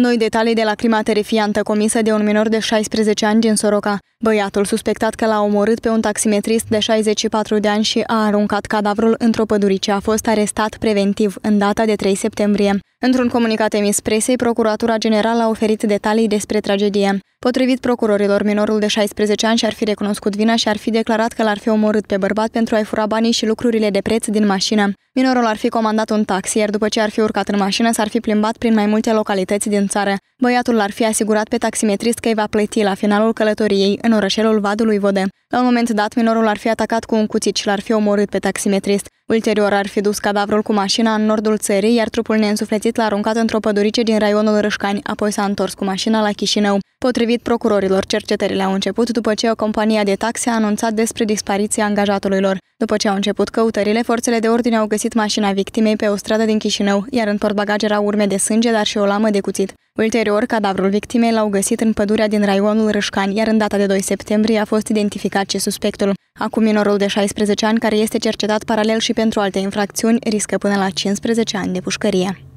Noi detalii de la crima terifiantă comisă de un minor de 16 ani din Soroca. Băiatul suspectat că l-a omorât pe un taximetrist de 64 de ani și a aruncat cadavrul într-o pădurice a fost arestat preventiv în data de 3 septembrie. Într-un comunicat emis presei, Procuratura Generală a oferit detalii despre tragedie. Potrivit procurorilor, minorul de 16 ani și-ar fi recunoscut vina și ar fi declarat că l-ar fi omorât pe bărbat pentru a-i fura banii și lucrurile de preț din mașină. Minorul ar fi comandat un taxi, iar după ce ar fi urcat în mașină, s-ar fi plimbat prin mai multe localități din în țară. Băiatul l-ar fi asigurat pe taximetrist că îi va plăti la finalul călătoriei în orășelul Vadului vode. La un moment dat, minorul ar fi atacat cu un cuțit și l-ar fi omorât pe taximetrist. Ulterior ar fi dus cadavrul cu mașina în nordul țării, iar trupul neînsuflețit l-a aruncat într-o pădurice din raionul Rășcani, apoi s-a întors cu mașina la Chișinău. Potrivit procurorilor, cercetările au început după ce o companie de taxe a anunțat despre dispariția angajatului lor. După ce au început căutările, forțele de ordine au găsit mașina victimei pe o stradă din Chișinău, iar în portbagaj erau urme de sânge, dar și o lamă de cuțit. Ulterior, cadavrul victimei l-au găsit în pădurea din raionul Rășcani, iar în data de 2 septembrie a fost identificat și suspectul. Acum minorul de 16 ani, care este cercetat paralel și pentru alte infracțiuni, riscă până la 15 ani de pușcărie.